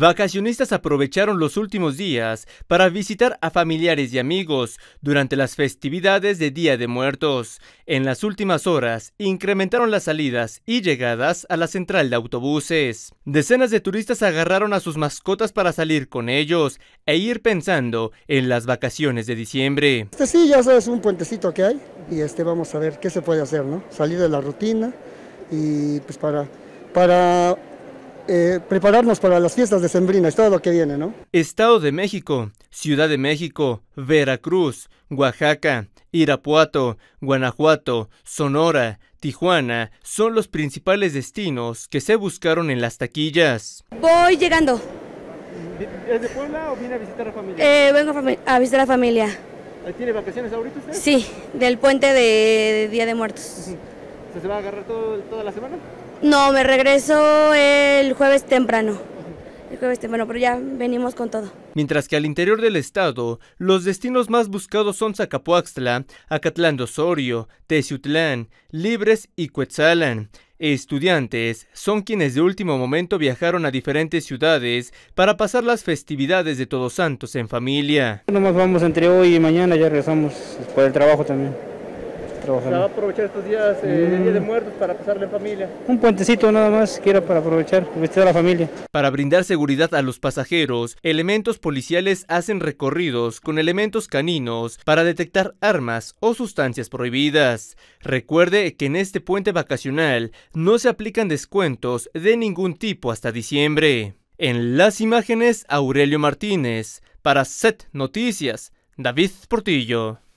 Vacacionistas aprovecharon los últimos días para visitar a familiares y amigos durante las festividades de Día de Muertos. En las últimas horas incrementaron las salidas y llegadas a la central de autobuses. Decenas de turistas agarraron a sus mascotas para salir con ellos e ir pensando en las vacaciones de diciembre. Este sí, ya sabes, un puentecito que hay y este vamos a ver qué se puede hacer, ¿no? Salir de la rutina y pues para para eh, prepararnos para las fiestas de sembrina y todo lo que viene, ¿no? Estado de México, Ciudad de México, Veracruz, Oaxaca, Irapuato, Guanajuato, Sonora, Tijuana son los principales destinos que se buscaron en las taquillas. Voy llegando. ¿Es de Puebla o viene a visitar a la familia? Eh, vengo a visitar a la familia. ¿Tiene vacaciones ahorita usted? Sí, del puente de Día de Muertos se va a agarrar toda la semana? No, me regreso el jueves temprano. El jueves temprano, pero ya venimos con todo. Mientras que al interior del estado, los destinos más buscados son Zacapuaxtla, Acatlán de Osorio, Teciutlán, Libres y Cuetzalan. Estudiantes son quienes de último momento viajaron a diferentes ciudades para pasar las festividades de Todos Santos en familia. Nomás vamos entre hoy y mañana, ya regresamos por el trabajo también. ¿Va a aprovechar estos días, eh, de mm. Muertos, para pasarle en familia? Un puentecito nada más, era para aprovechar, vestir a la familia. Para brindar seguridad a los pasajeros, elementos policiales hacen recorridos con elementos caninos para detectar armas o sustancias prohibidas. Recuerde que en este puente vacacional no se aplican descuentos de ningún tipo hasta diciembre. En las imágenes, Aurelio Martínez. Para Set Noticias, David Portillo.